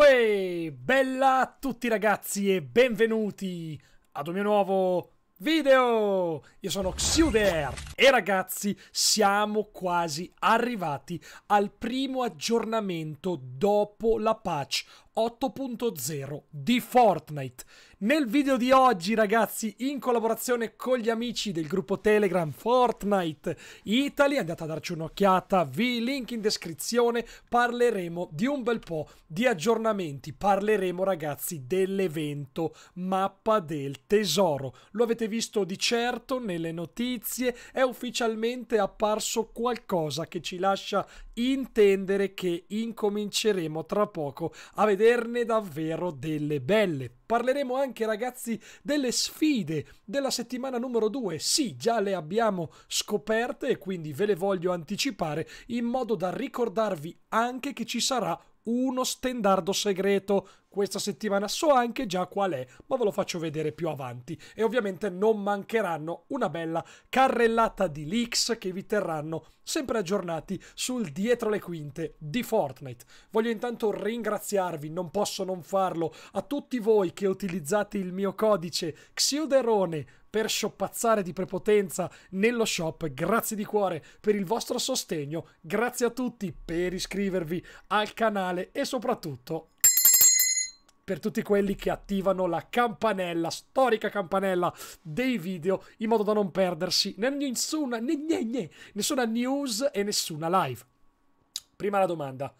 Uè, bella a tutti ragazzi e benvenuti ad un mio nuovo video! Io sono Xuder e ragazzi siamo quasi arrivati al primo aggiornamento dopo la patch 8.0 di Fortnite. Nel video di oggi, ragazzi, in collaborazione con gli amici del gruppo Telegram Fortnite Italy, andate a darci un'occhiata, vi link in descrizione, parleremo di un bel po' di aggiornamenti, parleremo ragazzi dell'evento Mappa del Tesoro. Lo avete visto di certo nelle notizie, è ufficialmente apparso qualcosa che ci lascia intendere che incominceremo tra poco a vedere vederne davvero delle belle. Parleremo anche ragazzi delle sfide della settimana numero 2. Sì, già le abbiamo scoperte e quindi ve le voglio anticipare in modo da ricordarvi anche che ci sarà uno stendardo segreto questa settimana. So anche già qual è, ma ve lo faccio vedere più avanti. E ovviamente non mancheranno una bella carrellata di leaks che vi terranno sempre aggiornati sul dietro le quinte di Fortnite. Voglio intanto ringraziarvi, non posso non farlo, a tutti voi che utilizzate il mio codice Xiuderone per shoppazzare di prepotenza nello shop. Grazie di cuore per il vostro sostegno, grazie a tutti per iscrivervi al canale e soprattutto per tutti quelli che attivano la campanella, storica campanella dei video, in modo da non perdersi nessuna, nessuna news e nessuna live. Prima la domanda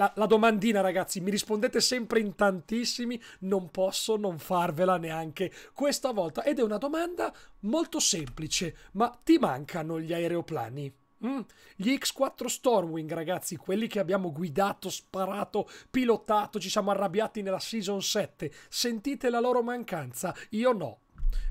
la, la domandina, ragazzi, mi rispondete sempre in tantissimi, non posso non farvela neanche questa volta. Ed è una domanda molto semplice, ma ti mancano gli aeroplani? Mm. Gli X4 Stormwing, ragazzi, quelli che abbiamo guidato, sparato, pilotato, ci siamo arrabbiati nella season 7. Sentite la loro mancanza? Io no.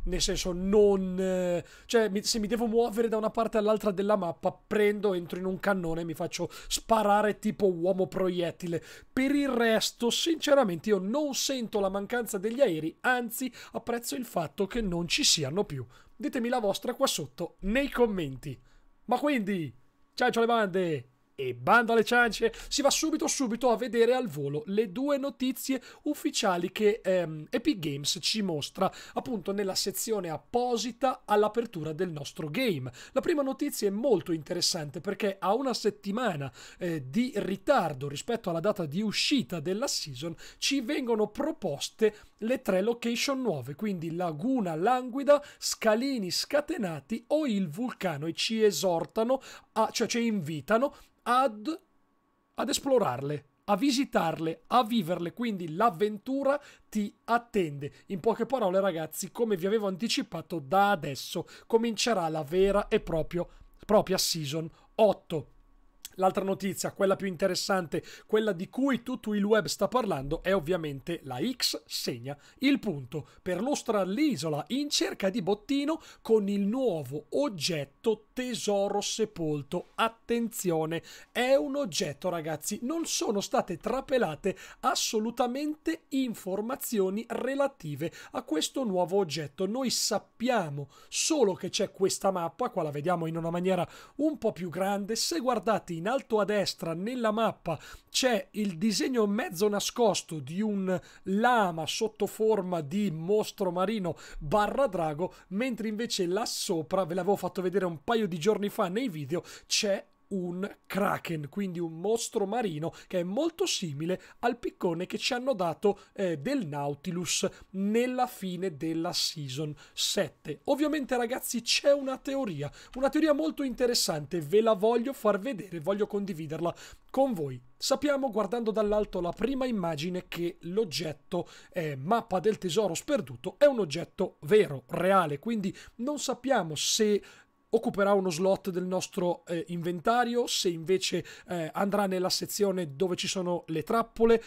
Nel senso, non. Eh, cioè, mi, se mi devo muovere da una parte all'altra della mappa, prendo, entro in un cannone e mi faccio sparare tipo uomo proiettile. Per il resto, sinceramente, io non sento la mancanza degli aerei, anzi, apprezzo il fatto che non ci siano più. Ditemi la vostra qua sotto nei commenti. Ma quindi, ciao ciao le bande! E bando alle ciance, si va subito subito a vedere al volo le due notizie ufficiali che ehm, Epic Games ci mostra appunto nella sezione apposita all'apertura del nostro game. La prima notizia è molto interessante perché a una settimana eh, di ritardo rispetto alla data di uscita della season ci vengono proposte le tre location nuove, quindi Laguna Languida, Scalini Scatenati o il Vulcano e ci esortano a, ah, cioè ci cioè invitano ad, ad esplorarle, a visitarle, a viverle, quindi l'avventura ti attende. In poche parole ragazzi, come vi avevo anticipato, da adesso comincerà la vera e proprio, propria Season 8. L'altra notizia, quella più interessante, quella di cui tutto il web sta parlando, è ovviamente la X segna il punto per l'ostra all'isola in cerca di bottino con il nuovo oggetto tesoro sepolto. Attenzione, è un oggetto ragazzi, non sono state trapelate assolutamente informazioni relative a questo nuovo oggetto. Noi sappiamo solo che c'è questa mappa, qua la vediamo in una maniera un po' più grande, se guardate in alto a destra nella mappa c'è il disegno mezzo nascosto di un lama sotto forma di mostro marino barra drago, mentre invece là sopra, ve l'avevo fatto vedere un paio di giorni fa nei video, c'è un kraken, quindi un mostro marino che è molto simile al piccone che ci hanno dato eh, del Nautilus nella fine della season 7. Ovviamente ragazzi c'è una teoria, una teoria molto interessante, ve la voglio far vedere, voglio condividerla con voi. Sappiamo guardando dall'alto la prima immagine che l'oggetto eh, mappa del tesoro sperduto è un oggetto vero, reale, quindi non sappiamo se occuperà uno slot del nostro eh, inventario, se invece eh, andrà nella sezione dove ci sono le trappole.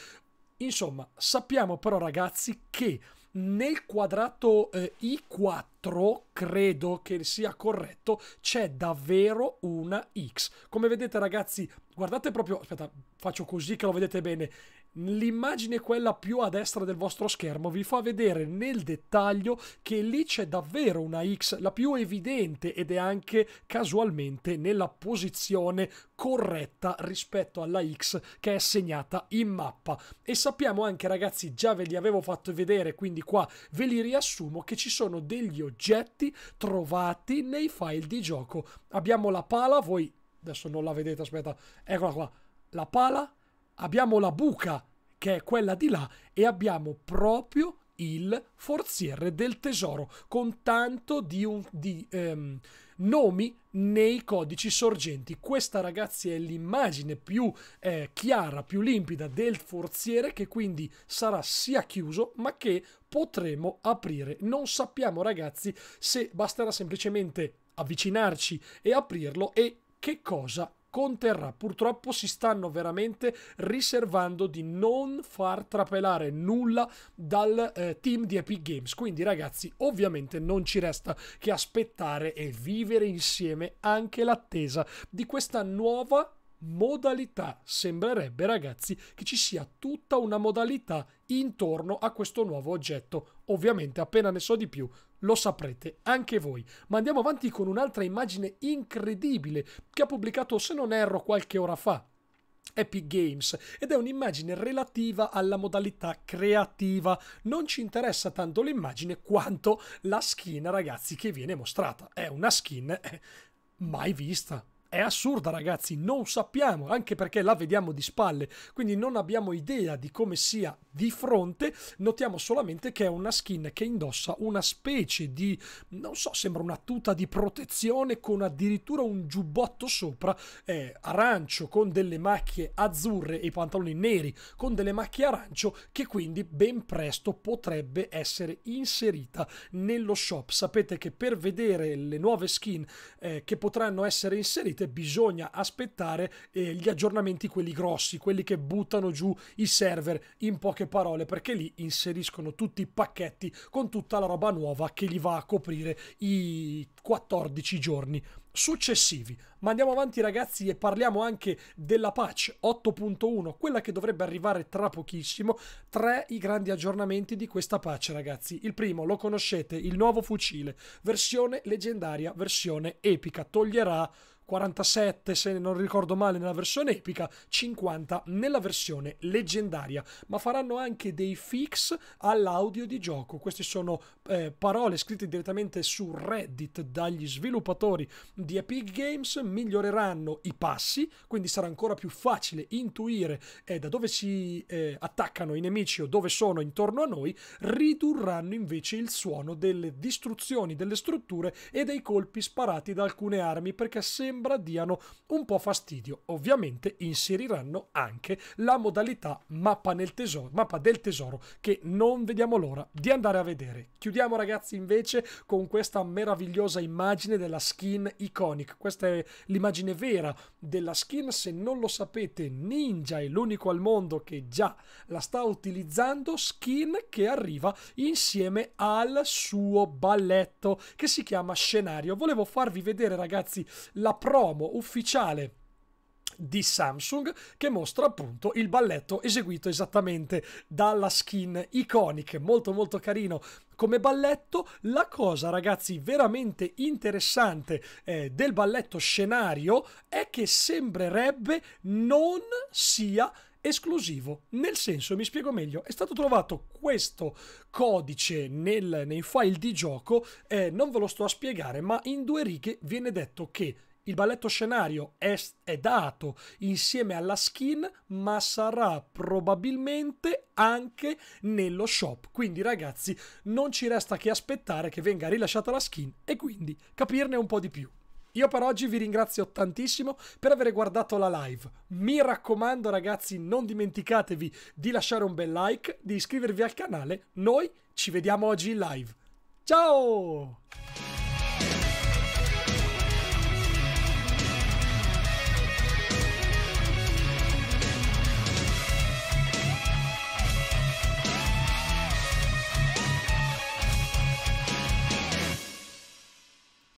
Insomma, sappiamo però ragazzi che nel quadrato eh, I4, credo che sia corretto, c'è davvero una X. Come vedete ragazzi, guardate proprio, aspetta, faccio così che lo vedete bene, l'immagine quella più a destra del vostro schermo vi fa vedere nel dettaglio che lì c'è davvero una X, la più evidente ed è anche casualmente nella posizione corretta rispetto alla X che è segnata in mappa. E sappiamo anche ragazzi, già ve li avevo fatto vedere, quindi qua ve li riassumo, che ci sono degli oggetti trovati nei file di gioco. Abbiamo la pala, voi adesso non la vedete, aspetta, eccola qua, la pala abbiamo la buca che è quella di là e abbiamo proprio il forziere del tesoro con tanto di, un, di ehm, nomi nei codici sorgenti. Questa ragazzi è l'immagine più eh, chiara, più limpida del forziere che quindi sarà sia chiuso ma che potremo aprire. Non sappiamo ragazzi se basterà semplicemente avvicinarci e aprirlo e che cosa conterrà. Purtroppo si stanno veramente riservando di non far trapelare nulla dal eh, team di Epic Games. Quindi ragazzi, ovviamente non ci resta che aspettare e vivere insieme anche l'attesa di questa nuova modalità. Sembrerebbe, ragazzi, che ci sia tutta una modalità intorno a questo nuovo oggetto. Ovviamente, appena ne so di più, lo saprete anche voi. Ma andiamo avanti con un'altra immagine incredibile che ha pubblicato, se non erro, qualche ora fa. Epic Games ed è un'immagine relativa alla modalità creativa. Non ci interessa tanto l'immagine quanto la skin, ragazzi, che viene mostrata. È una skin eh, mai vista, è assurda, ragazzi, non sappiamo, anche perché la vediamo di spalle, quindi non abbiamo idea di come sia di fronte, notiamo solamente che è una skin che indossa una specie di, non so, sembra una tuta di protezione con addirittura un giubbotto sopra, eh, arancio, con delle macchie azzurre e i pantaloni neri, con delle macchie arancio, che quindi ben presto potrebbe essere inserita nello shop. Sapete che per vedere le nuove skin eh, che potranno essere inserite, veramente bisogna aspettare eh, gli aggiornamenti, quelli grossi, quelli che buttano giù i server in poche parole, perché lì inseriscono tutti i pacchetti con tutta la roba nuova che gli va a coprire i 14 giorni successivi. Ma andiamo avanti ragazzi e parliamo anche della patch 8.1, quella che dovrebbe arrivare tra pochissimo. Tre i grandi aggiornamenti di questa patch ragazzi. Il primo lo conoscete, il nuovo fucile, versione leggendaria, versione epica, toglierà 47 se non ricordo male nella versione epica, 50 nella versione leggendaria, ma faranno anche dei fix all'audio di gioco. Queste sono eh, parole scritte direttamente su Reddit dagli sviluppatori di Epic Games, miglioreranno i passi, quindi sarà ancora più facile intuire eh, da dove si eh, attaccano i nemici o dove sono intorno a noi, ridurranno invece il suono delle distruzioni delle strutture e dei colpi sparati da alcune armi perché se sembra diano un po' fastidio. Ovviamente inseriranno anche la modalità mappa, nel tesoro, mappa del tesoro che non vediamo l'ora di andare a vedere. Chiudiamo ragazzi invece con questa meravigliosa immagine della skin Iconic. Questa è l'immagine vera della skin, se non lo sapete Ninja è l'unico al mondo che già la sta utilizzando, skin che arriva insieme al suo balletto che si chiama Scenario. Volevo farvi vedere ragazzi la promo ufficiale di Samsung che mostra appunto il balletto eseguito esattamente dalla skin iconica molto molto carino come balletto la cosa ragazzi veramente interessante eh, del balletto scenario è che sembrerebbe non sia esclusivo. Nel senso, mi spiego meglio, è stato trovato questo codice nel, nei file di gioco, eh, non ve lo sto a spiegare, ma in due righe viene detto che il balletto scenario è, è, dato insieme alla skin, ma sarà probabilmente anche nello shop. Quindi ragazzi, non ci resta che aspettare che venga rilasciata la skin e quindi capirne un po' di più. Io per oggi vi ringrazio tantissimo per aver guardato la live. Mi raccomando ragazzi, non dimenticatevi di lasciare un bel like, di iscrivervi al canale. Noi ci vediamo oggi in live. Ciao!